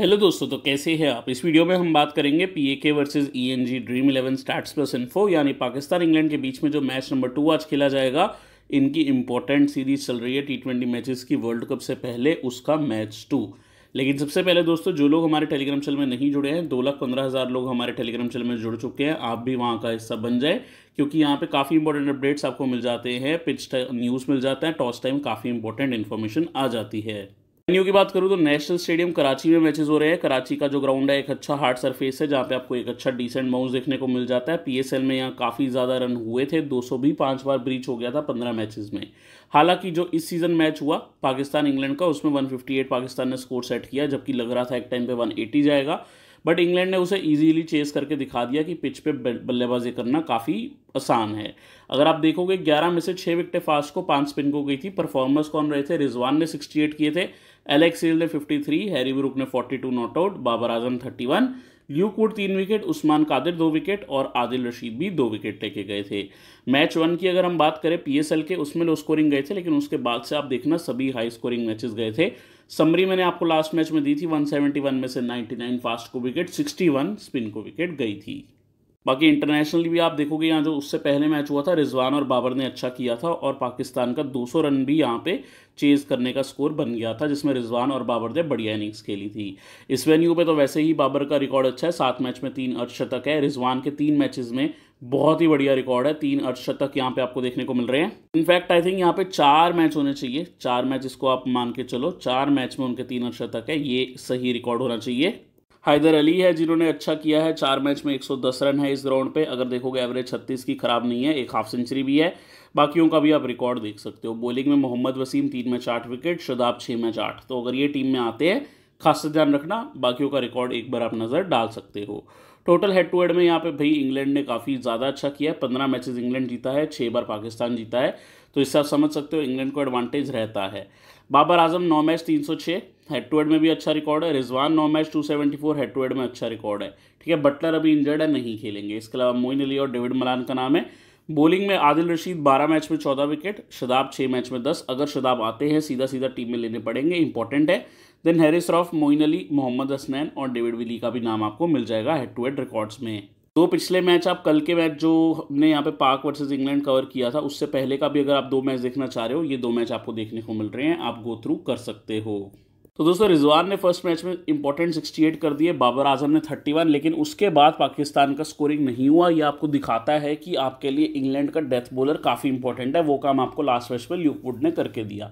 hello दोस्तों तो कैसे हैं आप इस वीडियो में हम बात करेंगे P A K versus E N G Dream Eleven start plus info यानी पाकिस्तान इंग्लैंड के बीच में जो मैच नंबर टू आज खेला जाएगा इनकी इंपॉर्टेंट सीरीज चल रही है टी ट्वेंटी मैचेस की वर्ल्ड कप से पहले उसका मैच टू लेकिन सबसे पहले दोस्तों जो लोग हमारे टेलीग्राम चैनल में नहीं जुड़े हैं दो लाख पंद्रह हज़ार लोग हमारे टेलीग्राम चैनल में जुड़ चुके हैं आप भी वहाँ का हिस्सा बन जाए क्योंकि यहाँ पे काफ़ी इंपॉर्टेंट अपडेट्स आपको मिल जाते हैं पिच न्यूज़ मिल जाता है टॉस टाइम काफ़ी इंपॉर्टेंट इन्फॉर्मेशन आ जाती है वेन्यू की बात करूँ तो नेशनल स्टेडियम कराची में मैचेस हो रहे हैं कराची का जो ग्राउंड है एक अच्छा हार्ड सरफेस है जहाँ पे आपको एक अच्छा डिसेंट माउंस देखने को मिल जाता है पीएसएल में यहाँ काफ़ी ज़्यादा रन हुए थे दो सौ भी पाँच बार ब्रीच हो गया था पंद्रह मैचेस में हालांकि जो इस सीज़न मैच हुआ पाकिस्तान इंग्लैंड का उसमें वन पाकिस्तान ने स्कोर सेट किया जबकि लग रहा था एक टाइम पे वन जाएगा बट इंग्लैंड ने उसे ईजीली चेस करके दिखा दिया कि पिच पे बल्लेबाजी करना काफ़ी आसान है अगर आप देखोगे 11 में से 6 विकेटें फास्ट को पांच स्पिन को गई थी परफॉर्मर्स कौन रहे थे रिजवान ने 68 किए थे एलेक्स हिल ने 53 हैरी ब्रुक ने 42 not out Babar Azam 31 Luke Wood तीन विकेट उस्मान कादिर दो विकेट और आदिल रशीद भी दो विकेट लेके गए थे मैच वन की अगर हम बात करें पीएसएल के उसमें लो स्कोरिंग गए थे लेकिन उसके बाद से आप देखना सभी हाई स्कोरिंग मैचेस गए थे समरी मैंने आपको लास्ट मैच में दी थी 171 में से 99 फास्ट को विकेट 61 स्पिन को विकेट गई थी बाकी इंटरनेशनली भी आप देखोगे यहाँ जो उससे पहले मैच हुआ था रिजवान और बाबर ने अच्छा किया था और पाकिस्तान का 200 रन भी यहाँ पे चेज करने का स्कोर बन गया था जिसमें रिजवान और बाबर ने बढ़िया इनिंग्स खेली थी इस वेन्यू पे तो वैसे ही बाबर का रिकॉर्ड अच्छा है सात मैच में तीन अर्धशतक है रिजवान के तीन मैच में बहुत ही बढ़िया रिकॉर्ड है तीन अर्धशतक यहाँ पे आपको देखने को मिल रहे हैं इनफैक्ट आई थिंक यहाँ पे चार मैच होने चाहिए चार मैच इसको आप मान के चलो चार मैच में उनके तीन अर्धशतक है ये सही रिकॉर्ड होना चाहिए हैदर अली है जिन्होंने अच्छा किया है चार मैच में 110 रन है इस ग्राउंड पे अगर देखोगे एवरेज 36 की ख़राब नहीं है एक हाफ सेंचुरी भी है बाकियों का भी आप रिकॉर्ड देख सकते हो बॉलिंग में मोहम्मद वसीम तीन मैच आठ विकेट शदाब छः मैच आठ तो अगर ये टीम में आते हैं खास से ध्यान रखना बाकियों का रिकॉर्ड एक बार आप नज़र डाल सकते हो टोटल हेड टू हेड में यहाँ पे भाई इंग्लैंड ने काफ़ी ज़्यादा अच्छा किया है पंद्रह मैचेस इंग्लैंड जीता है छः बार पाकिस्तान जीता है तो इससे आप समझ सकते हो इंग्लैंड को एडवांटेज रहता है बाबर आजम नौ मैच तीन सौ छः हेड टू हेड में भी अच्छा रिकॉर्ड है रिजवान नौ match two seventy four head to head में अच्छा रिकॉर्ड है ठीक है बटलर अभी इंजर्ड है नहीं खेलेंगे इसके अलावा मोइन अली और डेविड मलान का नाम है बॉलिंग में आदिल रशीद बारह मैच में चौदह विकेट शदाब छः मैच में दस अगर शदाब आते हैं सीधा सीधा टीम में लेने पड़ेंगे इंपॉर्टेंट है देन हैरिस रॉफ मोइन अली मोहम्मद हसनैन और डेविड विली का भी नाम आपको मिल जाएगा हेड टू हेड रिकॉर्ड्स में दो तो पिछले मैच आप कल के मैच जो हमने यहाँ पे पाक वर्सेस इंग्लैंड कवर किया था उससे पहले का भी अगर आप दो मैच देखना चाह रहे हो ये दो मैच आपको देखने को मिल रहे हैं आप गो थ्रू कर सकते हो तो दोस्तों रिजवान ने फर्स्ट मैच में इंपॉर्टेंट 68 कर दिए बाबर आजम ने 31 लेकिन उसके बाद पाकिस्तान का स्कोरिंग नहीं हुआ ये आपको दिखाता है कि आपके लिए इंग्लैंड का डेथ बॉलर काफ़ी इंपॉर्टेंट है वो काम आपको लास्ट मैच में ल्यूकवुड ने करके दिया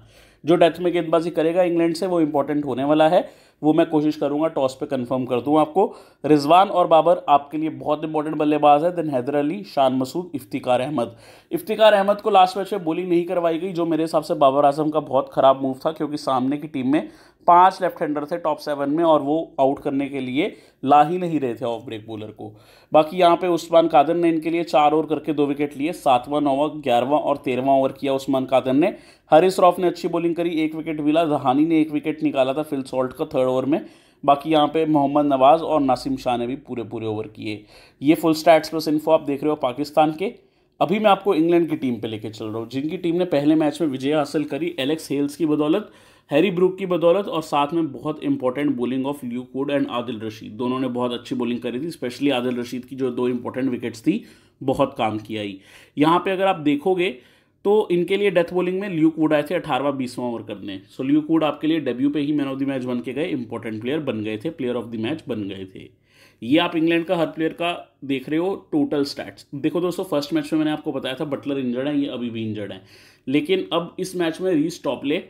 जो डेथ में गेंदबाजी करेगा इंग्लैंड से वो इंपॉर्टेंट होने वाला है वो मैं कोशिश करूंगा टॉस पे कंफर्म कर दूं आपको रिजवान और बाबर आपके लिए बहुत इंपॉर्टेंट बल्लेबाज है देन हैदर अली शान मसूद इफ्तिकार अहमद इफ्तिकार अहमद को लास्ट मैच में बॉलिंग नहीं करवाई गई जो मेरे हिसाब से बाबर आजम का बहुत खराब मूव था क्योंकि सामने की टीम में पांच लेफ्ट हैंडर थे टॉप सेवन में और वो आउट करने के लिए ला ही नहीं रहे थे ऑफ ब्रेक बॉलर को बाकी यहाँ पे उस्मान कादर ने इनके लिए चार ओवर करके दो विकेट लिए सातवां नौवा ग्यारहवां और तेरहवां ओवर किया उस्मान कादर ने हरीश रॉफ ने अच्छी बॉलिंग करी एक विकेट मिला रहानी ने एक विकेट निकाला था फिल सॉल्ट का थर्ड ओवर में बाकी यहाँ पे मोहम्मद नवाज़ और नासिम शाह ने भी पूरे पूरे ओवर किए ये फुल स्टैट्स प्लस इन्फो आप देख रहे हो पाकिस्तान के अभी मैं आपको इंग्लैंड की टीम पे लेके चल रहा हूँ जिनकी टीम ने पहले मैच में विजय हासिल करी एलेक्स हेल्स की बदौलत हैरी ब्रूक की बदौलत और साथ में बहुत important bowling of Luke Wood and Adil Rashid दोनों ने बहुत अच्छी बोलिंग करी थी स्पेशली आदिल रशीद की जो दो इंपॉर्टेंट विकेट्स थी बहुत काम किया ही यहाँ पे अगर आप देखोगे तो इनके लिए डेथ बॉलिंग में ल्यू कूड आए थे अठारहवा बीसवां ओवर करने सो so, ल्यूक आपके लिए डेब्यू पे ही मैन ऑफ द मैच बन के गए इंपॉर्टेंट प्लेयर बन गए थे प्लेयर ऑफ द मैच बन गए थे ये आप इंग्लैंड का हर प्लेयर का देख रहे हो टोटल स्टैट्स देखो दोस्तों फर्स्ट मैच में मैंने आपको बताया था बटलर इंजर्ड है ये अभी भी इंजर्ड है लेकिन अब इस मैच में Reece Topley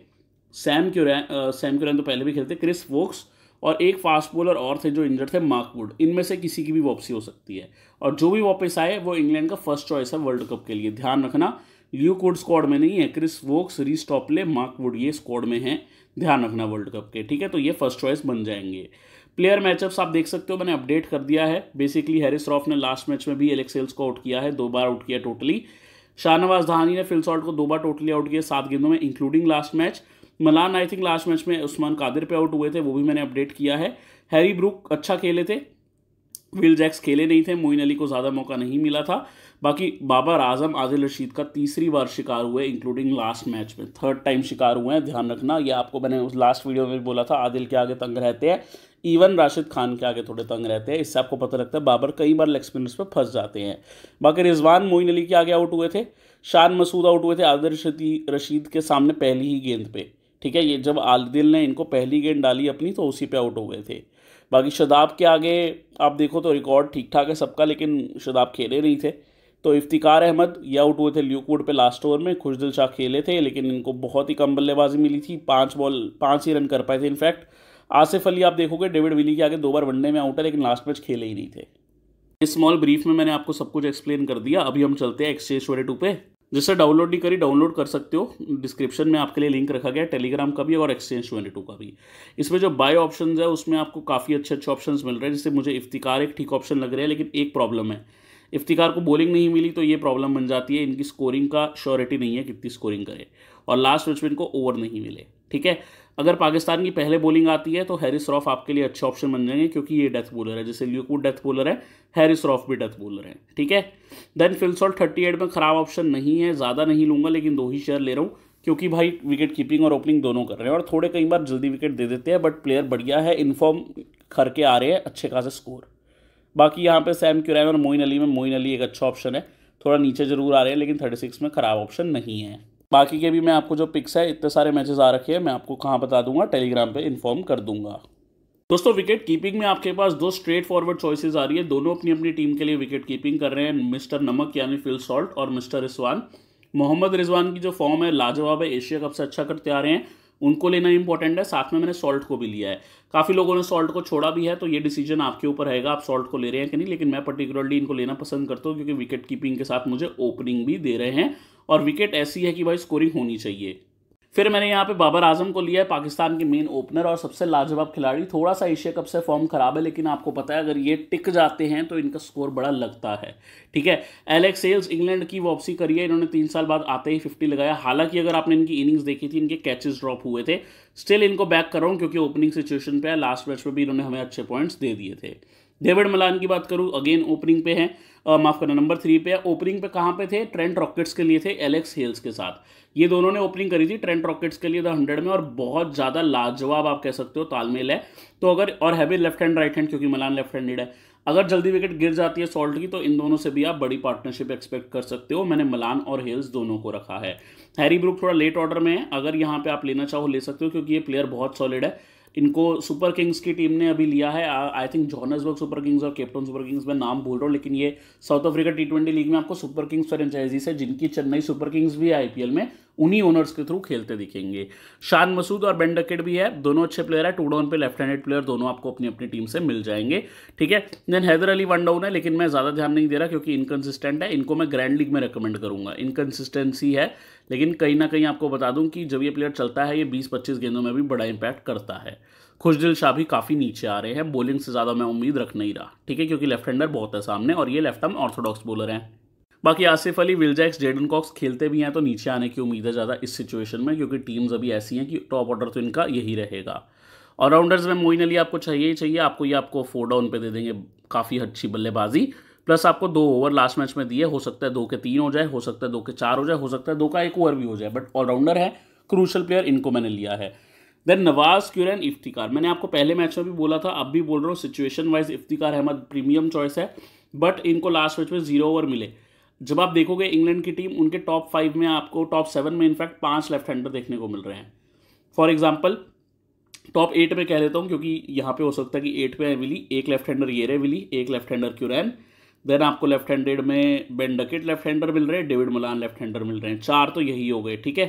Sam Curran Sam Curran तो पहले भी खेलते क्रिस वोक्स और एक फास्ट बॉलर और थे जो इंजर्ड थे मार्क वुड इनमें से किसी की भी वापसी हो सकती है और जो भी वापस आए वो इंग्लैंड का फर्स्ट चॉइस है वर्ल्ड कप के लिए ध्यान रखना ल्यू कोड स्क्वाड में नहीं है Chris Woakes Reece Topley Mark Wood ये स्क्वाड में है ध्यान रखना वर्ल्ड कप के ठीक है तो ये फर्स्ट चॉइस बन जाएंगे प्लेयर मैचअप्स आप देख सकते हो मैंने अपडेट कर दिया है बेसिकली हैरिस रॉफ ने लास्ट मैच में भी एलेक्सेल्स को आउट किया है दो बार आउट किया टोटली शाहनवाज धानी ने फिलसॉल्ट को दो बार टोटली आउट किया सात गेंदों में including last match Malan I think last match में उस्मान कादिर पे आउट हुए थे वो भी मैंने अपडेट किया है हैरी ब्रूक अच्छा खेले थे विल जैक्स खेले नहीं थे मोइन अली को ज़्यादा मौका नहीं मिला था बाकी बाबर आजम आदिल रशीद का तीसरी बार शिकार हुए इंक्लूडिंग लास्ट मैच में थर्ड टाइम शिकार हुए हैं ध्यान रखना ये आपको मैंने उस लास्ट वीडियो में बोला था आदिल के आगे तंग रहते हैं इवन राशिद खान के आगे थोड़े तंग रहते हैं इससे आपको पता लगता है बाबर कई बार लेग स्पिनर्स पर फंस जाते हैं बाकी रिजवान मोइन अली के आगे आउट हुए थे शान मसूद आउट हुए थे आदिल रशीद के सामने पहली ही गेंद पर ठीक है ये जब आलदिल ने इनको पहली गेंद डाली अपनी तो उसी पे आउट हो गए थे बाकी शदाब के आगे आप देखो तो रिकॉर्ड ठीक ठाक है सबका लेकिन शदाब खेले नहीं थे तो इफ्तिकार अहमद ये आउट हुए थे ल्यूकवुड पे लास्ट ओवर में खुशदिल शाह खेले थे लेकिन इनको बहुत ही कम बल्लेबाजी मिली थी पाँच बॉल पाँच ही रन कर पाए थे इनफैक्ट आसिफ अली आप देखोगे डेविड विली के आगे दो बार वनडे में आउट है लेकिन लास्ट मैच खेले ही नहीं थे इस स्मॉल ब्रीफ में मैंने आपको सब कुछ एक्सप्लेन कर दिया अभी हम चलते हैं एक्सचेंज टू पे जिसे डाउनलोड नहीं करी डाउनलोड कर सकते हो डिस्क्रिप्शन में आपके लिए लिंक रखा गया टेलीग्राम का भी और एक्सचेंज ट्वेंटी टू का भी इसमें जो बाय ऑप्शन है उसमें आपको काफ़ी अच्छे अच्छे ऑप्शन मिल रहे हैं जिससे मुझे इफ्तिकार एक ठीक ऑप्शन लग रहा है लेकिन एक प्रॉब्लम है इफ्तिकार को बॉलिंग नहीं मिली तो ये प्रॉब्लम बन जाती है इनकी स्कोरिंग का श्योरिटी नहीं है कितनी स्कोरिंग करे और लास्ट बैट्समैन को ओवर नहीं मिले ठीक है अगर पाकिस्तान की पहले बॉलिंग आती है तो हैरिस रॉफ आपके लिए अच्छे ऑप्शन बन जाएंगे क्योंकि ये डेथ बॉलर है जैसे ल्यूकू डेथ बॉलर है हैरिस रॉफ भी डेथ बॉलर है ठीक है देन फिलसॉल थर्टी एट में खराब ऑप्शन नहीं है ज़्यादा नहीं लूंगा लेकिन दो ही शेयर ले रहा हूँ क्योंकि भाई विकेट कीपिंग और ओपनिंग दोनों कर रहे हैं और थोड़े कई बार जल्दी विकेट दे देते हैं बट प्लेयर बढ़िया है इन्फॉर्म करके आ रहे हैं अच्छे खासे स्कोर बाकी यहाँ पे सैम क्यूरैन और मोइन अली में मोइन अली एक अच्छा ऑप्शन है थोड़ा नीचे जरूर आ रहे हैं लेकिन थर्टी सिक्स में ख़राब ऑप्शन नहीं है बाकी के भी मैं आपको जो पिक्स है इतने सारे मैचेस आ रखे हैं मैं आपको कहाँ बता दूंगा टेलीग्राम पे इन्फॉर्म कर दूंगा दोस्तों विकेट कीपिंग में आपके पास दो स्ट्रेट फॉरवर्ड चॉइसेस आ रही है दोनों अपनी अपनी टीम के लिए विकेट कीपिंग कर रहे हैं मिस्टर नमक यानी फिल सॉल्ट और मिस्टर रिजवान मोहम्मद रिजवान की जो फॉर्म है लाजवाब है एशिया कप से अच्छा करते आ रहे हैं उनको लेना इंपॉर्टेंट है साथ में मैंने सॉल्ट को भी लिया है काफ़ी लोगों ने सॉल्ट को छोड़ा भी है तो ये डिसीजन आपके ऊपर रहेगा आप सॉल्ट को ले रहे हैं कि नहीं लेकिन मैं पर्टिकुलरली इनको लेना पसंद करता हूँ क्योंकि विकेट कीपिंग के साथ मुझे ओपनिंग भी दे रहे हैं और विकेट ऐसी है कि भाई स्कोरिंग होनी चाहिए फिर मैंने यहाँ पे बाबर आजम को लिया है पाकिस्तान के मेन ओपनर और सबसे लाजवाब खिलाड़ी थोड़ा सा एशिया कप से फॉर्म खराब है लेकिन आपको पता है अगर ये टिक जाते हैं तो इनका स्कोर बड़ा लगता है ठीक है एलेक्स सेल्स इंग्लैंड की वापसी करी है इन्होंने तीन साल बाद आते ही फिफ्टी लगाया हालांकि अगर आपने इनकी इनिंग्स देखी थी इनके कैचेस ड्रॉप हुए थे स्टिल इनको बैक कर रहा हूँ क्योंकि ओपनिंग सिचुएशन पर लास्ट मैच में भी इन्होंने हमें अच्छे पॉइंट्स दे दिए थे डेविड मलान की बात करूँ अगेन ओपनिंग पे है माफ़ करना नंबर थ्री पे है ओपनिंग पे कहाँ पे थे ट्रेंट रॉकेट्स के लिए थे एलेक्स हेल्स के साथ ये दोनों ने ओपनिंग करी थी ट्रेंट रॉकेट्स के लिए द हंड्रेड में और बहुत ज़्यादा लाजवाब आप कह सकते हो तालमेल है तो अगर और heavy left hand right hand क्योंकि मलान लेफ्ट हैंडेड है अगर जल्दी विकेट गिर जाती है सॉल्ट की तो इन दोनों से भी आप बड़ी पार्टनरशिप एक्सपेक्ट कर सकते हो मैंने मलान और हेल्स दोनों को रखा है हैरी ब्रुक थोड़ा लेट ऑर्डर में है अगर यहाँ पे आप लेना चाहो ले सकते हो क्योंकि ये प्लेयर बहुत सॉलिड है इनको सुपर किंग्स की टीम ने अभी लिया है I think Johannesburg super kings और केपटाउन सुपर किंग्स में नाम भूल रहा हूँ लेकिन ये South Africa T twenty league में आपको सुपर किंग्स फ्रेंचाइजीज है जिनकी चेन्नई सुपर किंग्स भी है एल में उन्हीं ओनर्स के थ्रू खेलते दिखेंगे शान मसूद और बेन डकेट भी है दोनों अच्छे प्लेयर है टू डाउन पे लेफ्ट हैंडेड प्लेयर दोनों आपको अपनी अपनी टीम से मिल जाएंगे ठीक है then Haider Ali one down है लेकिन मैं ज़्यादा ध्यान नहीं दे रहा क्योंकि इनकन्सिस्टेंट है इनको मैं ग्रैंड लीग में रिकमेंड करूंगा इनकन्सिस्टेंसी है लेकिन कहीं ना कहीं आपको बता दूं कि जब ये प्लेयर चलता है ये बीस पच्चीस गेंदों में भी बड़ा इंपैक्ट करता है खुशदिल शाह भी काफ़ी नीचे आ रहे हैं बॉलिंग से ज़्यादा मैं उम्मीद रख नहीं रहा ठीक है क्योंकि लेफ्ट हैंडर बहुत है सामने और ये लेफ्ट हम ऑर्थोडॉक्स बॉलर हैं बाकी Asif Ali Will Jacks Jaden Cox खेलते भी हैं तो नीचे आने की उम्मीद है ज़्यादा इस सिचुएशन में क्योंकि टीम्स अभी ऐसी हैं कि टॉप ऑर्डर तो इनका यही रहेगा ऑलराउंडर्स में मोइन अली आपको चाहिए ही चाहिए आपको ये आपको फोर डाउन पे दे देंगे काफ़ी अच्छी बल्लेबाजी प्लस आपको दो ओवर लास्ट मैच में दिए हो सकता है दो के तीन हो जाए हो सकता है दो के चार हो जाए हो सकता है दो का एक ओवर भी हो जाए बट ऑलराउंडर है क्रूशल प्लेयर इनको मैंने लिया है देन नवाज क्यूरन इफ्तिकार मैंने आपको पहले मैच में भी बोला था अब भी बोल रहा हूँ situation wise Iftikhar Ahmed premium choice है बट इनको लास्ट मैच में जीरो ओवर मिले जब आप देखोगे इंग्लैंड की टीम उनके टॉप फाइव में आपको टॉप सेवन में इनफैक्ट पांच लेफ्ट हैंडर देखने को मिल रहे हैं फॉर एग्जाम्पल टॉप एट में कह देता हूँ क्योंकि यहाँ पे हो सकता है कि एट में विली एक लेफ्ट हैंडर ये रहे विली एक लेफ्ट हैंडर क्यूरैन देन आपको लेफ्ट हैंडेड में बेन डकेट लेफ्ट हैंडर मिल रहे हैं डेविड मलान लेफ्ट हैंडर मिल रहे हैं चार तो यही हो गए ठीक है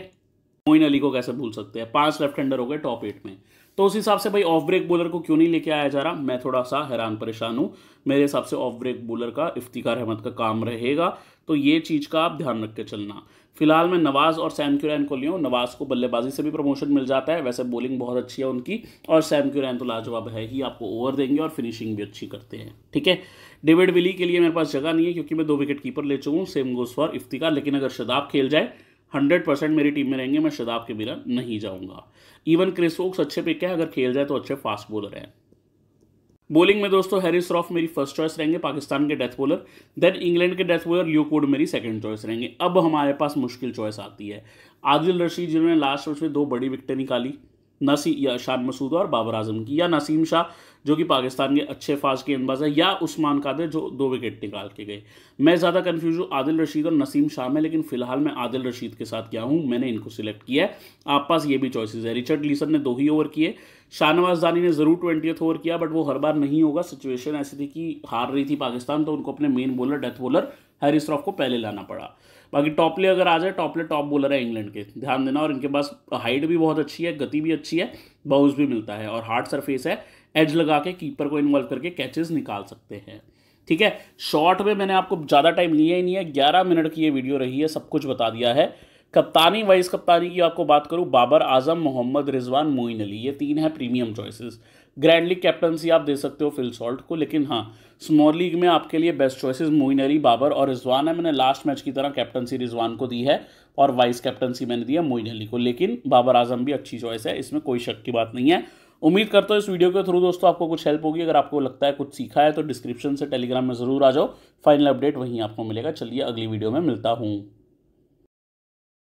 मोइन अली को कैसे भूल सकते हैं पांच लेफ्ट हैंडर हो गए टॉप एट में तो उस हिसाब से भाई ऑफ ब्रेक बॉलर को क्यों नहीं लेके आया जा रहा मैं थोड़ा सा हैरान परेशान हूँ मेरे हिसाब से ऑफ ब्रेक बॉलर का इफ्तिकार अहमद का काम रहेगा तो ये चीज़ का आप ध्यान रख के चलना फिलहाल मैं नवाज़ और सैम क्यूरैन को लियो नवाज़ को बल्लेबाजी से भी प्रमोशन मिल जाता है वैसे बॉलिंग बहुत अच्छी है उनकी और सैम क्यूरैन तो लाजवाब है ही आपको ओवर देंगे और फिनिशिंग भी अच्छी करते हैं ठीक है डेविड विली के लिए मेरे पास जगह नहीं है क्योंकि मैं दो विकेट कीपर ले चुका हूँ सेम गोस्वर इफ्तिकार लेकिन अगर शदाब खेल जाए हंड्रेड परसेंट मेरी टीम में रहेंगे मैं शदाब के बिना नहीं जाऊंगा इवन क्रिस वोक्स अच्छे पिक है अगर खेल जाए तो अच्छे फास्ट बॉलर हैं बॉलिंग में दोस्तों हैरी श्रॉफ मेरी फर्स्ट चॉइस रहेंगे पाकिस्तान के डेथ बॉलर देन इंग्लैंड के डेथ बॉलर कोड मेरी सेकंड चॉइस रहेंगे अब हमारे पास मुश्किल चॉइस आती है आदिल रशीद जिन्होंने लास्ट मैच में दो बड़ी विकटें निकाली नासी या शान मसूद और बाबर आजम की या नसीम शाह जो कि पाकिस्तान के अच्छे फाज गेंदबाज है या उस्मान कादिर जो दो विकेट निकाल के गए मैं ज़्यादा कन्फ्यूज हूँ आदिल रशीद और नसीम शाह में लेकिन फिलहाल मैं आदिल रशीद के साथ गया हूँ मैंने इनको सिलेक्ट किया है आप पास ये भी चॉइसेस है रिचर्ड लीसन ने दो ही ओवर किए शाहनवाज दानी ने ज़रूर ट्वेंटियथ ओवर किया बट वो हर बार नहीं होगा सिचुएशन ऐसी थी कि हार रही थी पाकिस्तान तो उनको अपने main bowler death bowler Haris Rauf को पहले लाना पड़ा बाकी टॉपले अगर आ जाए टॉपले टॉप बॉलर है इंग्लैंड के ध्यान देना और इनके पास हाइट भी बहुत अच्छी है गति भी अच्छी है बाउंस भी मिलता है और हार्ड सरफेस है एज लगा के कीपर को इन्वॉल्व करके कैचेस निकाल सकते हैं ठीक है शॉर्ट में मैंने आपको ज़्यादा टाइम लिया ही नहीं है ग्यारह मिनट की ये वीडियो रही है सब कुछ बता दिया है कप्तानी वाइस कप्तानी की आपको बात करूं बाबर आजम मोहम्मद रिजवान मोइन अली ये तीन है premium choices grand league captaincy आप दे सकते हो फिल सॉल्ट को लेकिन हाँ स्मॉल लीग में आपके लिए बेस्ट चॉइसेस मोइन अली बाबर और रिजवान है मैंने लास्ट मैच की तरह कैप्टनसी रिजवान को दी है और वाइस कैप्टनसी मैंने दी है मोइन अली को लेकिन बाबर आजम भी अच्छी चॉइस है इसमें कोई शक की बात नहीं है उम्मीद करता हूँ इस वीडियो के थ्रू दोस्तों आपको कुछ हेल्प होगी अगर आपको लगता है कुछ सीखा है तो डिस्क्रिप्शन से टेलीग्राम में ज़रूर आ जाओ फाइनल अपडेट वहीं आपको मिलेगा चलिए अगली वीडियो में मिलता हूँ